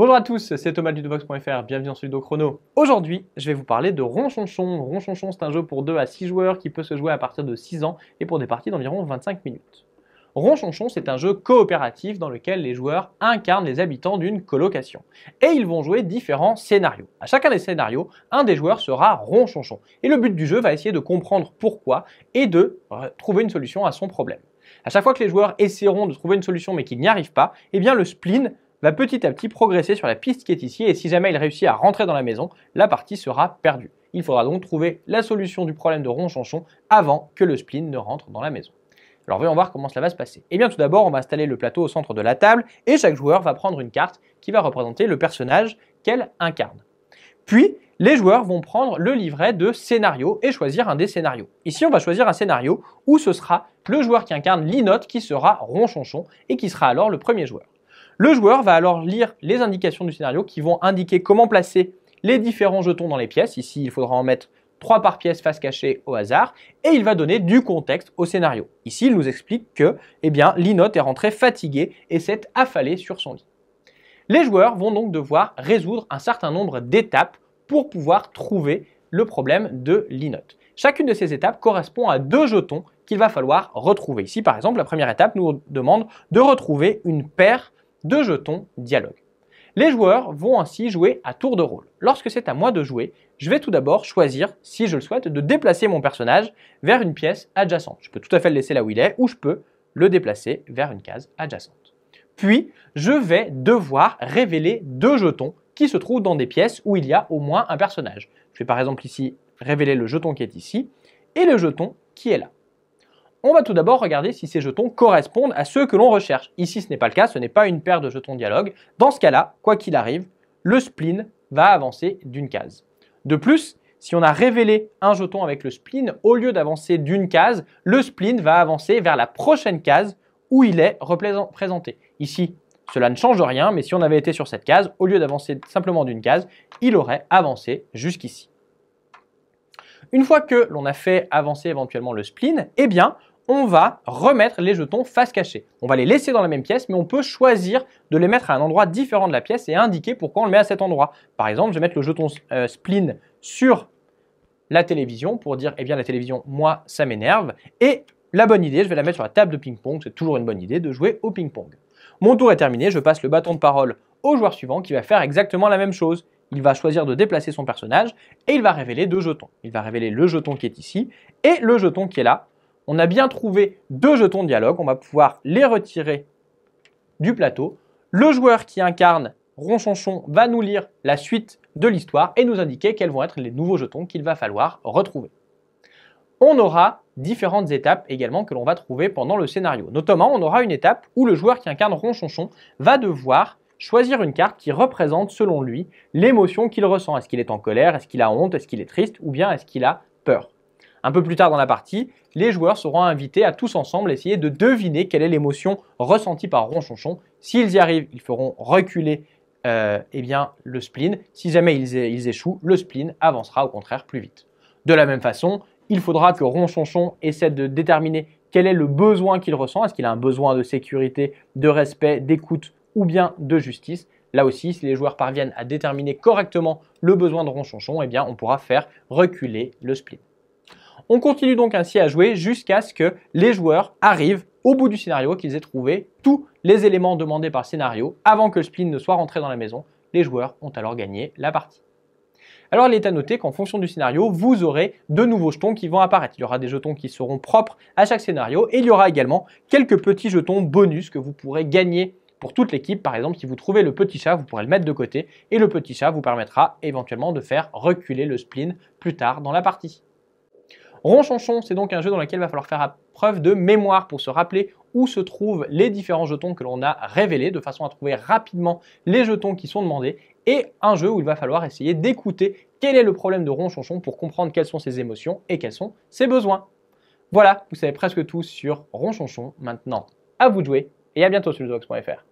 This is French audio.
Bonjour à tous, c'est Thomas de bienvenue dans vidéo Chrono. Aujourd'hui, je vais vous parler de Ronchonchon. Ronchonchon, c'est un jeu pour 2 à 6 joueurs qui peut se jouer à partir de 6 ans et pour des parties d'environ 25 minutes. Ronchonchon, c'est un jeu coopératif dans lequel les joueurs incarnent les habitants d'une colocation. Et ils vont jouer différents scénarios. À chacun des scénarios, un des joueurs sera Ronchonchon. Et le but du jeu va essayer de comprendre pourquoi et de euh, trouver une solution à son problème. À chaque fois que les joueurs essaieront de trouver une solution mais qu'ils n'y arrivent pas, eh bien le spleen va petit à petit progresser sur la piste qui est ici et si jamais il réussit à rentrer dans la maison, la partie sera perdue. Il faudra donc trouver la solution du problème de Ronchonchon avant que le spleen ne rentre dans la maison. Alors voyons voir comment cela va se passer. Eh bien tout d'abord, on va installer le plateau au centre de la table et chaque joueur va prendre une carte qui va représenter le personnage qu'elle incarne. Puis, les joueurs vont prendre le livret de scénario et choisir un des scénarios. Ici, on va choisir un scénario où ce sera le joueur qui incarne l'inote qui sera Ronchonchon et qui sera alors le premier joueur. Le joueur va alors lire les indications du scénario qui vont indiquer comment placer les différents jetons dans les pièces. Ici, il faudra en mettre trois par pièce face cachée au hasard, et il va donner du contexte au scénario. Ici, il nous explique que eh bien, est rentré fatigué et s'est affalé sur son lit. Les joueurs vont donc devoir résoudre un certain nombre d'étapes pour pouvoir trouver le problème de l'inote. Chacune de ces étapes correspond à deux jetons qu'il va falloir retrouver. Ici, par exemple, la première étape nous demande de retrouver une paire deux jetons dialogue. Les joueurs vont ainsi jouer à tour de rôle. Lorsque c'est à moi de jouer, je vais tout d'abord choisir, si je le souhaite, de déplacer mon personnage vers une pièce adjacente. Je peux tout à fait le laisser là où il est, ou je peux le déplacer vers une case adjacente. Puis, je vais devoir révéler deux jetons qui se trouvent dans des pièces où il y a au moins un personnage. Je vais par exemple ici révéler le jeton qui est ici et le jeton qui est là on va tout d'abord regarder si ces jetons correspondent à ceux que l'on recherche. Ici, ce n'est pas le cas, ce n'est pas une paire de jetons dialogue. Dans ce cas-là, quoi qu'il arrive, le spleen va avancer d'une case. De plus, si on a révélé un jeton avec le spleen, au lieu d'avancer d'une case, le spleen va avancer vers la prochaine case où il est représenté. Ici, cela ne change rien, mais si on avait été sur cette case, au lieu d'avancer simplement d'une case, il aurait avancé jusqu'ici. Une fois que l'on a fait avancer éventuellement le spleen, eh bien, on va remettre les jetons face cachée. On va les laisser dans la même pièce, mais on peut choisir de les mettre à un endroit différent de la pièce et indiquer pourquoi on le met à cet endroit. Par exemple, je vais mettre le jeton euh, spleen sur la télévision pour dire, eh bien la télévision, moi, ça m'énerve. Et la bonne idée, je vais la mettre sur la table de ping-pong. C'est toujours une bonne idée de jouer au ping-pong. Mon tour est terminé, je passe le bâton de parole au joueur suivant qui va faire exactement la même chose. Il va choisir de déplacer son personnage et il va révéler deux jetons. Il va révéler le jeton qui est ici et le jeton qui est là on a bien trouvé deux jetons de dialogue. On va pouvoir les retirer du plateau. Le joueur qui incarne Ronchonchon va nous lire la suite de l'histoire et nous indiquer quels vont être les nouveaux jetons qu'il va falloir retrouver. On aura différentes étapes également que l'on va trouver pendant le scénario. Notamment, on aura une étape où le joueur qui incarne Ronchonchon va devoir choisir une carte qui représente, selon lui, l'émotion qu'il ressent. Est-ce qu'il est en colère Est-ce qu'il a honte Est-ce qu'il est triste Ou bien est-ce qu'il a peur un peu plus tard dans la partie, les joueurs seront invités à tous ensemble essayer de deviner quelle est l'émotion ressentie par Ronchonchon. S'ils y arrivent, ils feront reculer euh, eh bien, le spleen. Si jamais ils, échouent, le spleen avancera au contraire plus vite. De la même façon, il faudra que Ronchonchon essaie de déterminer quel est le besoin qu'il ressent. Est-ce qu'il a un besoin de sécurité, de respect, d'écoute ou bien de justice Là aussi, si les joueurs parviennent à déterminer correctement le besoin de Ronchonchon, eh bien, on pourra faire reculer le spleen. On continue donc ainsi à jouer jusqu'à ce que les joueurs arrivent au bout du scénario, qu'ils aient trouvé tous les éléments demandés par le scénario avant que le spleen ne soit rentré dans la maison. Les joueurs ont alors gagné la partie. Alors il est à noter qu'en fonction du scénario, vous aurez de nouveaux jetons qui vont apparaître. Il y aura des jetons qui seront propres à chaque scénario et il y aura également quelques petits jetons bonus que vous pourrez gagner pour toute l'équipe. Par exemple, si vous trouvez le petit chat, vous pourrez le mettre de côté et le petit chat vous permettra éventuellement de faire reculer le spleen plus tard dans la partie. Ronchonchon, c'est donc un jeu dans lequel il va falloir faire preuve de mémoire pour se rappeler où se trouvent les différents jetons que l'on a révélés, de façon à trouver rapidement les jetons qui sont demandés, et un jeu où il va falloir essayer d'écouter quel est le problème de Ronchonchon pour comprendre quelles sont ses émotions et quels sont ses besoins. Voilà, vous savez presque tout sur Ronchonchon. Maintenant, à vous de jouer et à bientôt sur box.fr.